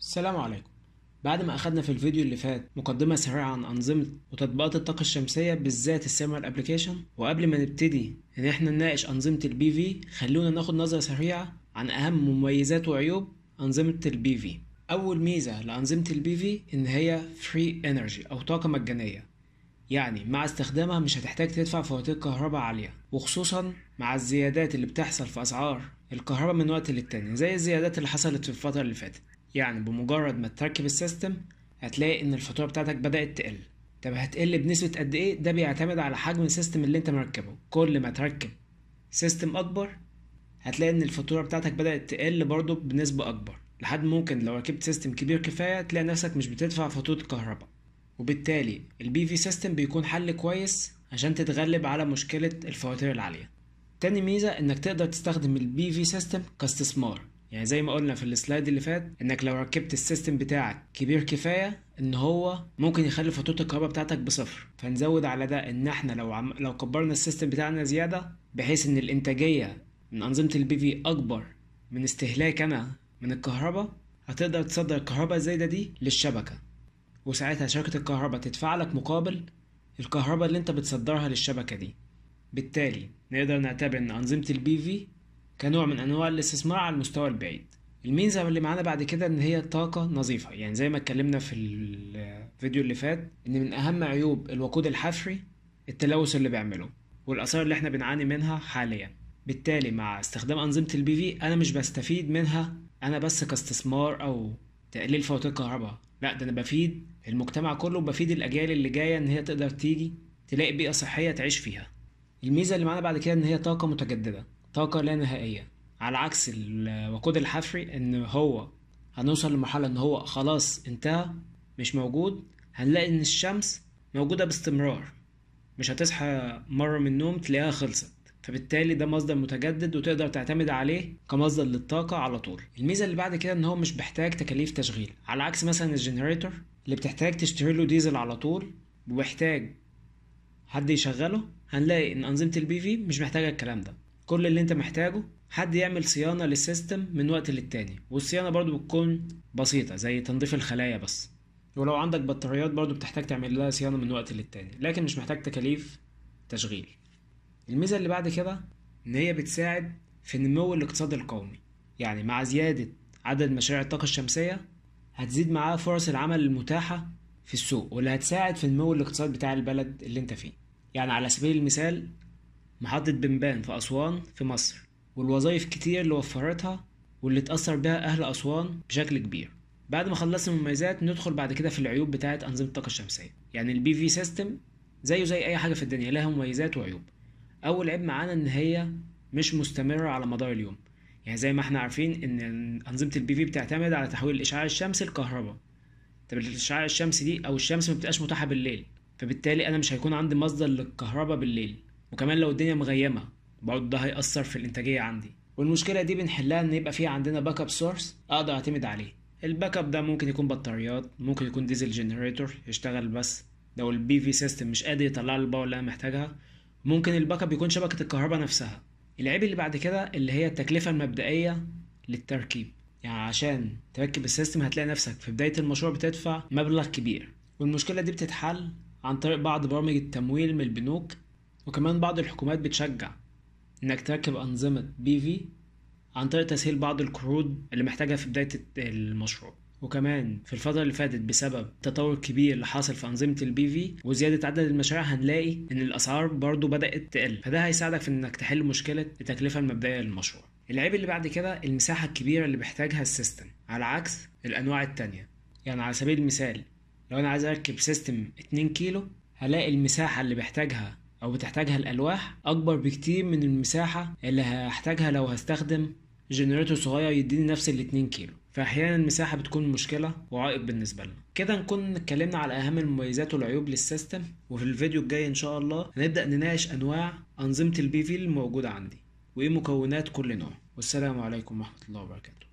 السلام عليكم بعد ما أخدنا في الفيديو اللي فات مقدمة سريعة عن أنظمة وتطبيقات الطاقة الشمسية بالذات السيرمال ابلكيشن وقبل ما نبتدي إن إحنا نناقش أنظمة البي في خلونا ناخد نظرة سريعة عن أهم مميزات وعيوب أنظمة البي في أول ميزة لأنظمة البي في إن هي فري انرجي أو طاقة مجانية يعني مع استخدامها مش هتحتاج تدفع فواتير كهرباء عالية وخصوصا مع الزيادات اللي بتحصل في أسعار الكهرباء من وقت للتاني زي الزيادات اللي حصلت في الفترة اللي فاتت يعني بمجرد ما تركب السيستم هتلاقي ان الفاتوره بتاعتك بدات تقل طب هتقل بنسبه قد ايه ده بيعتمد على حجم السيستم اللي انت مركبه كل ما تركب سيستم اكبر هتلاقي ان الفاتوره بتاعتك بدات تقل برضه بنسبه اكبر لحد ممكن لو ركبت سيستم كبير كفايه تلاقي نفسك مش بتدفع فاتوره الكهرباء وبالتالي البي في سيستم بيكون حل كويس عشان تتغلب على مشكله الفواتير العاليه تاني ميزه انك تقدر تستخدم البي في سيستم كاستثمار يعني زي ما قلنا في السلايد اللي فات انك لو ركبت السيستم بتاعك كبير كفايه ان هو ممكن يخلي فاتوره الكهرباء بتاعتك بصفر فنزود على ده ان احنا لو عم... لو كبرنا السيستم بتاعنا زياده بحيث ان الانتاجيه من انظمه البي في اكبر من استهلاك انا من الكهرباء هتقدر تصدر الكهرباء الزايده دي للشبكه وساعتها شركه الكهرباء تدفع لك مقابل الكهرباء اللي انت بتصدرها للشبكه دي بالتالي نقدر نعتبر ان انظمه البي في كنوع من انواع الاستثمار على المستوى البعيد الميزه اللي معانا بعد كده ان هي طاقه نظيفه يعني زي ما اتكلمنا في الفيديو اللي فات ان من اهم عيوب الوقود الحفري التلوث اللي بيعمله والاثار اللي احنا بنعاني منها حاليا بالتالي مع استخدام انظمه البي في انا مش بستفيد منها انا بس كاستثمار او تقليل فواتير كهرباء لا ده انا بفيد المجتمع كله وبفيد الاجيال اللي جايه ان هي تقدر تيجي تلاقي بيئه صحيه تعيش فيها الميزه اللي معانا بعد كده ان هي طاقه متجدده طاقة لا نهائية على عكس الوقود الحفري ان هو هنوصل لمرحلة ان هو خلاص انتهى مش موجود هنلاقي ان الشمس موجودة باستمرار مش هتصحى مرة من النوم تلاقيها خلصت فبالتالي ده مصدر متجدد وتقدر تعتمد عليه كمصدر للطاقة على طول الميزة اللي بعد كده ان هو مش بيحتاج تكاليف تشغيل على عكس مثلا الجنريتور اللي بتحتاج تشتري له ديزل على طول ومحتاج حد يشغله هنلاقي ان انظمة البي في مش محتاجة الكلام ده كل اللي انت محتاجه حد يعمل صيانة للسيستم من وقت للتاني والصيانة برضو بتكون بسيطة زي تنظيف الخلايا بس ولو عندك بطاريات برضو بتحتاج تعمل لها صيانة من وقت للتاني لكن مش محتاج تكاليف تشغيل الميزة اللي بعد كده إن هي بتساعد في نمو الاقتصاد القومي يعني مع زيادة عدد مشاريع الطاقة الشمسية هتزيد معاها فرص العمل المتاحة في السوق واللي هتساعد في نمو الاقتصاد بتاع البلد اللي انت فيه يعني على سبيل المثال محطة بنبان في أسوان في مصر والوظائف كتير اللي وفرتها واللي اتأثر بها أهل أسوان بشكل كبير بعد ما خلصنا المميزات ندخل بعد كده في العيوب بتاعة أنظمة الطاقة الشمسية يعني البي في سيستم زيه زي أي حاجة في الدنيا لها مميزات وعيوب أول عيب معانا إن هي مش مستمرة على مدار اليوم يعني زي ما احنا عارفين إن أنظمة البي في بتعتمد على تحويل الإشعاع الشمسي لكهرباء طب الإشعاع الشمسي دي أو الشمس ما بتبقاش متاحة بالليل فبالتالي أنا مش هيكون عندي مصدر للكهرباء بالليل وكمان لو الدنيا مغيمه برضه ده هيأثر في الانتاجيه عندي والمشكله دي بنحلها ان يبقى في عندنا باك اب سورس اقدر اعتمد عليه الباك اب ده ممكن يكون بطاريات ممكن يكون ديزل جنريتور يشتغل بس لو البي في سيستم مش قادر يطلع لي الباور اللي انا محتاجها ممكن الباك اب يكون شبكه الكهرباء نفسها العيب اللي بعد كده اللي هي التكلفه المبدئيه للتركيب يعني عشان تركب السيستم هتلاقي نفسك في بدايه المشروع بتدفع مبلغ كبير والمشكله دي بتتحل عن طريق بعض برامج التمويل من البنوك وكمان بعض الحكومات بتشجع إنك تركب أنظمة بي في عن طريق تسهيل بعض القروض اللي محتاجها في بداية المشروع وكمان في الفترة اللي فاتت بسبب التطور الكبير اللي حاصل في أنظمة البي في وزيادة عدد المشاريع هنلاقي إن الأسعار برضو بدأت تقل فده هيساعدك في إنك تحل مشكلة التكلفة المبدئية للمشروع العيب اللي بعد كده المساحة الكبيرة اللي بيحتاجها السيستم على عكس الأنواع التانية يعني على سبيل المثال لو أنا عايز أركب سيستم 2 كيلو هلاقي المساحة اللي بحتاجها او بتحتاجها الالواح اكبر بكتير من المساحه اللي هحتاجها لو هستخدم جنريتور صغير يديني نفس الاتنين كيلو فاحيانا المساحه بتكون مشكله وعائق بالنسبه لنا كده نكون اتكلمنا على اهم المميزات والعيوب للسيستم وفي الفيديو الجاي ان شاء الله هنبدا نناقش انواع انظمه البي في الموجوده عندي وايه مكونات كل نوع والسلام عليكم ورحمه الله وبركاته